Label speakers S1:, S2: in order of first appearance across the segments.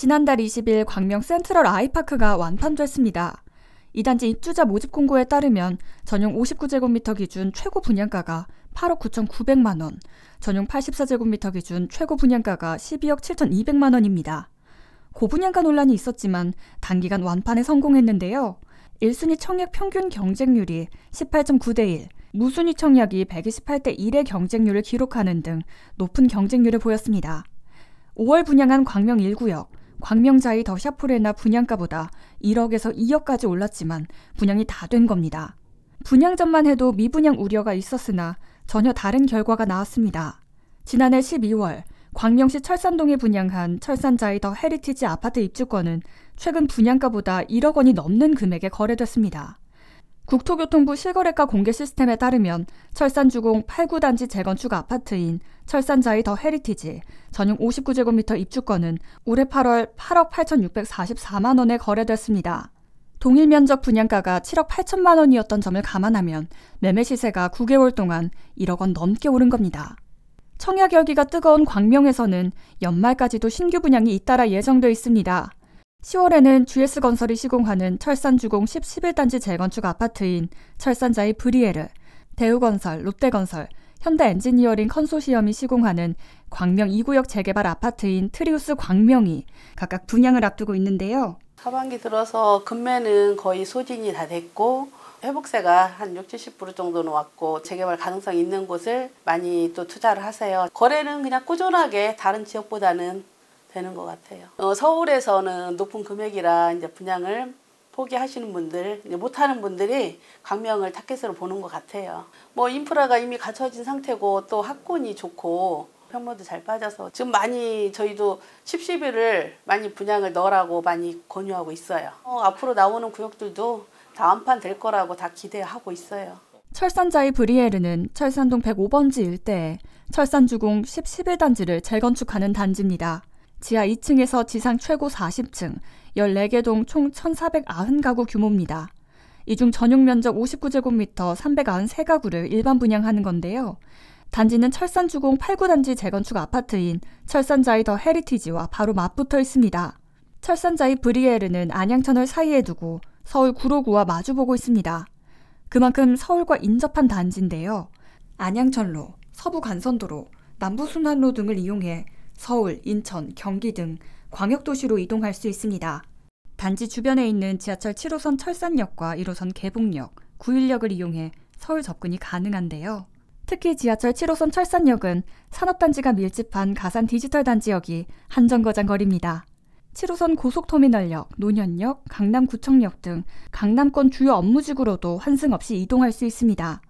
S1: 지난달 20일 광명 센트럴 아이파크가 완판됐습니다. 이 단지 입주자 모집 공고에 따르면 전용 59제곱미터 기준 최고 분양가가 8억 9,900만 원, 전용 84제곱미터 기준 최고 분양가가 12억 7,200만 원입니다. 고분양가 논란이 있었지만 단기간 완판에 성공했는데요. 1순위 청약 평균 경쟁률이 18.9대 1, 무순위 청약이 128대 1의 경쟁률을 기록하는 등 높은 경쟁률을 보였습니다. 5월 분양한 광명 1구역, 광명자의 더 샤프레나 분양가보다 1억에서 2억까지 올랐지만 분양이 다 된 겁니다. 분양 전만 해도 미분양 우려가 있었으나 전혀 다른 결과가 나왔습니다. 지난해 12월 광명시 철산동에 분양한 철산자의 더 헤리티지 아파트 입주권은 최근 분양가보다 1억 원이 넘는 금액에 거래됐습니다. 국토교통부 실거래가 공개 시스템에 따르면 철산주공 8구단지 재건축 아파트인 철산자이 더 헤리티지 전용 59제곱미터 입주권은 올해 8월 8억 8,644만 원에 거래됐습니다. 동일 면적 분양가가 7억 8천만 원이었던 점을 감안하면 매매 시세가 9개월 동안 1억 원 넘게 오른 겁니다. 청약 열기가 뜨거운 광명에서는 연말까지도 신규 분양이 잇따라 예정돼 있습니다. 10월에는 GS건설이 시공하는 철산주공 1 11단지 재건축 아파트인 철산자의 브리에르, 대우건설, 롯데건설, 현대엔지니어링 컨소시엄이 시공하는 광명 2구역 재개발 아파트인 트리우스 광명이 각각 분양을 앞두고 있는데요.
S2: 하반기 들어서 금매는 거의 소진이 다 됐고 회복세가 한 60, 70% 정도는 왔고 재개발 가능성 있는 곳을 많이 또 투자를 하세요. 거래는 그냥 꾸준하게 다른 지역보다는 되는 것 같아요. 어, 서울에서는 높은 금액이라 이제 분양을 포기하시는 분들, 못하는 분들이 광명을 타켓으로 보는 것 같아요. 뭐 인프라가 이미 갖춰진 상태고 또 학군이 좋고 평범도잘 빠져서 지금 많이 저희도 10시비를 많이 분양을 넣으라고 많이 권유하고 있어요. 어, 앞으로 나오는 구역들도 다음판될 거라고 다 기대하고 있어요.
S1: 철산자의 브리에르는 철산동 105번지 일대에 철산주공 1011단지를 재건축하는 단지입니다. 지하 2층에서 지상 최고 40층, 14개 동 총 1,490가구 규모입니다. 이 중 전용 면적 59제곱미터 393가구를 일반 분양하는 건데요. 단지는 철산주공 8구단지 재건축 아파트인 철산자이 더 헤리티지와 바로 맞붙어 있습니다. 철산자이 브리에르는 안양천을 사이에 두고 서울 구로구와 마주보고 있습니다. 그만큼 서울과 인접한 단지인데요. 안양천로, 서부간선도로, 남부순환로 등을 이용해 서울, 인천, 경기 등 광역도시로 이동할 수 있습니다. 단지 주변에 있는 지하철 7호선 철산역과 1호선 개봉역, 9일역을 이용해 서울 접근이 가능한데요. 특히 지하철 7호선 철산역은 산업단지가 밀집한 가산 디지털 단지역이 한정거장 거리입니다. 7호선 고속터미널역, 논현역 강남구청역 등 강남권 주요 업무지구로도 환승 없이 이동할 수 있습니다.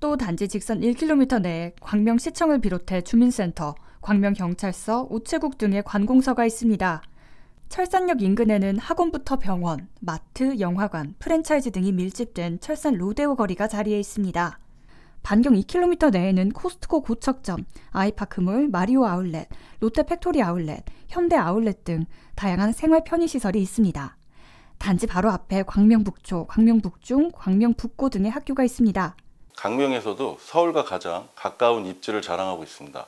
S1: 또 단지 직선 1km 내에 광명시청을 비롯해 주민센터, 광명경찰서, 우체국 등의 관공서가 있습니다. 철산역 인근에는 학원부터 병원, 마트, 영화관, 프랜차이즈 등이 밀집된 철산 로데오 거리가 자리해 있습니다. 반경 2km 내에는 코스트코 고척점, 아이파크몰, 마리오 아울렛, 롯데 팩토리 아울렛, 현대 아울렛 등 다양한 생활 편의시설이 있습니다. 단지 바로 앞에 광명북초, 광명북중, 광명북고 등의 학교가 있습니다.
S3: 광명에서도 서울과 가장 가까운 입지를 자랑하고 있습니다.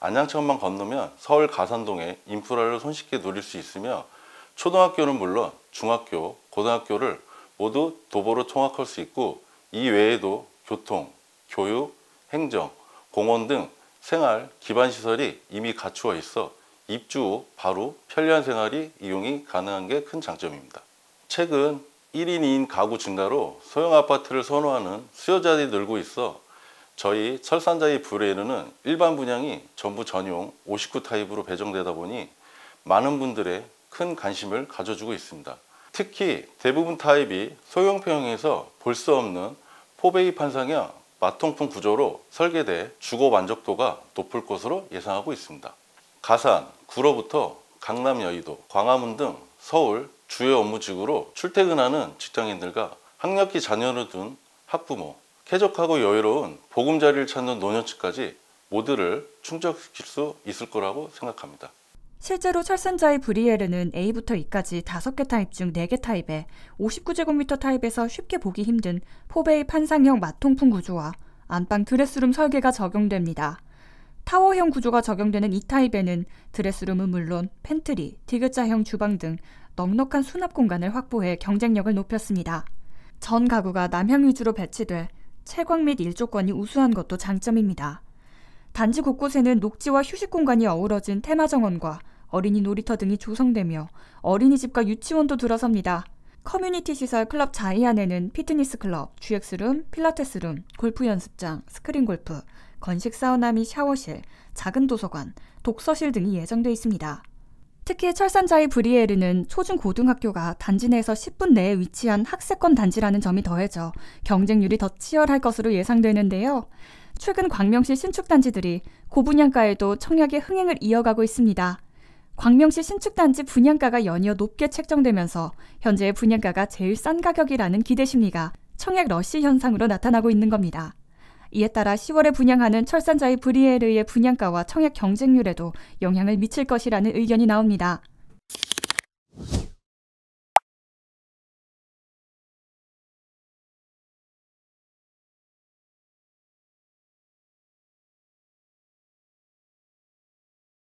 S3: 안양천만 건너면 서울 가산동에 인프라를 손쉽게 누릴 수 있으며 초등학교는 물론 중학교, 고등학교를 모두 도보로 통학할 수 있고 이 외에도 교통, 교육, 행정, 공원 등 생활 기반 시설이 이미 갖추어 있어 입주 후 바로 편리한 생활이 이용이 가능한 게 큰 장점입니다. 최근 1인 2인 가구 증가로 소형 아파트를 선호하는 수요자들이 늘고 있어 저희 철산자의 브레인은 일반 분양이 전부 전용 59 타입으로 배정되다 보니 많은 분들의 큰 관심을 가져주고 있습니다. 특히 대부분 타입이 소형평형에서 볼 수 없는 포베이 판상형 마통풍 구조로 설계돼 주거 만족도가 높을 것으로 예상하고 있습니다. 가산, 구로부터 강남 여의도, 광화문 등 서울 주요 업무지구로 출퇴근하는 직장인들과 학력기 자녀를 둔 학부모, 쾌적하고 여유로운 보금자리를 찾는 노년층까지 모두를 충족시킬 수 있을 거라고 생각합니다.
S1: 실제로 철산자의 브리에르는 A부터 E까지 5개 타입 중 4개 타입에 59제곱미터 타입에서 쉽게 보기 힘든 포베이 판상형 마통풍 구조와 안방 드레스룸 설계가 적용됩니다. 타워형 구조가 적용되는 이 타입에는 드레스룸은 물론 팬트리, 디귿자형 주방 등 넉넉한 수납 공간을 확보해 경쟁력을 높였습니다. 전 가구가 남향 위주로 배치돼 채광 및 일조권이 우수한 것도 장점입니다. 단지 곳곳에는 녹지와 휴식 공간이 어우러진 테마 정원과 어린이 놀이터 등이 조성되며 어린이집과 유치원도 들어섭니다. 커뮤니티 시설 클럽 자이 안에는 피트니스 클럽, GX룸, 필라테스룸, 골프 연습장, 스크린 골프, 건식 사우나 및 샤워실, 작은 도서관, 독서실 등이 예정돼 있습니다. 특히 철산자의 브리에르는 초중고등학교가 단지 내에서 10분 내에 위치한 학세권 단지라는 점이 더해져 경쟁률이 더 치열할 것으로 예상되는데요. 최근 광명시 신축단지들이 고분양가에도 청약의 흥행을 이어가고 있습니다. 광명시 신축단지 분양가가 연이어 높게 책정되면서 현재의 분양가가 제일 싼 가격이라는 기대심리가 청약 러쉬 현상으로 나타나고 있는 겁니다. 이에 따라 10월에 분양하는 철산자의 브리에르의 분양가와 청약 경쟁률에도 영향을 미칠 것이라는 의견이 나옵니다.